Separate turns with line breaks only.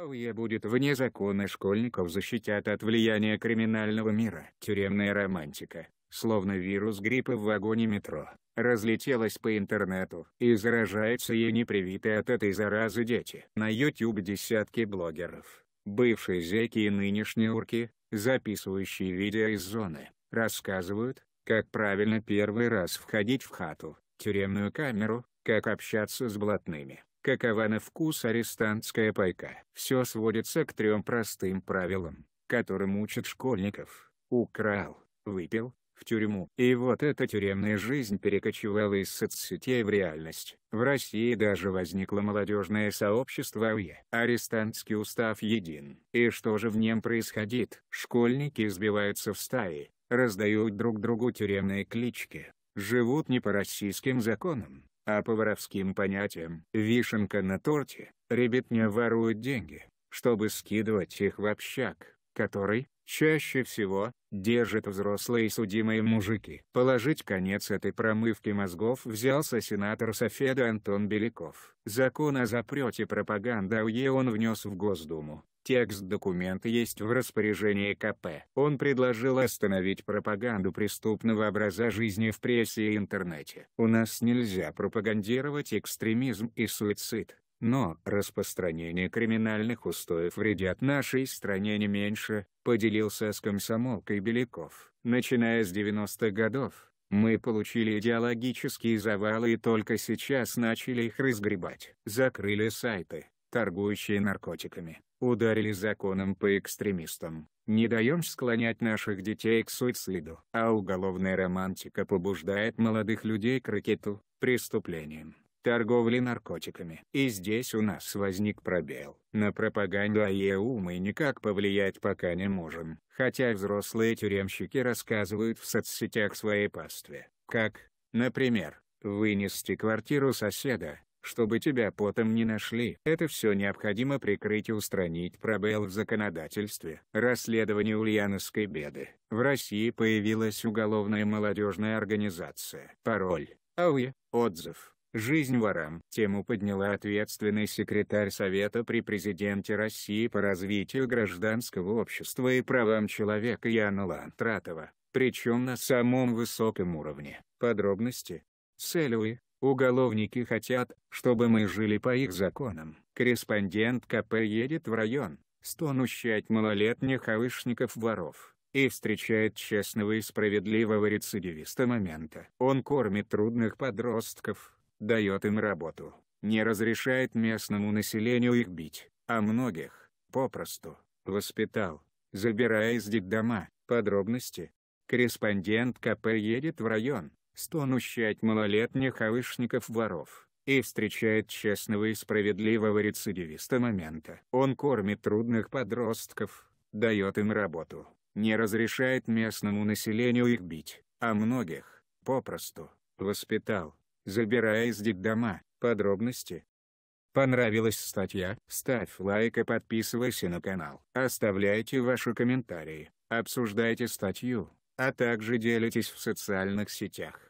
Ауе будет вне закона, школьников защитят от влияния криминального мира. Тюремная романтика, словно вирус гриппа в вагоне метро, разлетелась по интернету, и заражаются ей непривитые от этой заразы дети. На YouTube десятки блогеров, бывшие зеки и нынешние урки, записывающие видео из зоны, рассказывают, как правильно первый раз входить в хату, тюремную камеру, как общаться с блатными какова на вкус арестантская пайка. Все сводится к трем простым правилам, которым учат школьников. Украл, выпил, в тюрьму. И вот эта тюремная жизнь перекочевала из соцсетей в реальность. В России даже возникло молодежное сообщество АУЕ. Арестантский устав един. И что же в нем происходит? Школьники избиваются в стаи, раздают друг другу тюремные клички, живут не по российским законам, а по воровским понятиям, вишенка на торте, ребятня воруют деньги, чтобы скидывать их в общак, который, чаще всего, держит взрослые судимые мужики. Положить конец этой промывке мозгов взялся сенатор Софеда Антон Беляков. Закон о запрете пропаганды АУЕ он внес в Госдуму. Текст документа есть в распоряжении КП. Он предложил остановить пропаганду преступного образа жизни в прессе и интернете. У нас нельзя пропагандировать экстремизм и суицид. Но распространение криминальных устоев вредят нашей стране не меньше, поделился с комсомолкой Беляков. Начиная с 90-х годов, мы получили идеологические завалы и только сейчас начали их разгребать. Закрыли сайты, торгующие наркотиками, ударили законом по экстремистам. Не даем склонять наших детей к суициду. А уголовная романтика побуждает молодых людей к ракету, преступлениям, торговли наркотиками. И здесь у нас возник пробел. На пропаганду АЕУ мы никак повлиять пока не можем. Хотя взрослые тюремщики рассказывают в соцсетях своей пастве, как, например, вынести квартиру соседа, чтобы тебя потом не нашли. Это все необходимо прикрыть и устранить пробел в законодательстве. Расследование ульяновской беды. В России появилась уголовная молодежная организация. Пароль. АУЕ. Отзыв. «Жизнь ворам». Тему подняла ответственный секретарь Совета при президенте России по развитию гражданского общества и правам человека Яна Лантратова, причем на самом высоком уровне. Подробности. Цель Уголовники хотят, чтобы мы жили по их законам. Корреспондент КП едет в район, стонущий от малолетних алышников-воров, и встречает честного и справедливого рецидивиста момента. Он кормит трудных подростков, дает им работу, не разрешает местному населению их бить, а многих, попросту, воспитал, забирая из детдома. Подробности. Корреспондент КП едет в район, стонущий от малолетних алышников-воров, и встречает честного и справедливого рецидивиста момента. Он кормит трудных подростков, дает им работу, не разрешает местному населению их бить, а многих, попросту, воспитал, забирая из детдома. Подробности Понравилась статья? Ставь лайк и подписывайся на канал. Оставляйте ваши комментарии, обсуждайте статью а также делитесь в социальных сетях.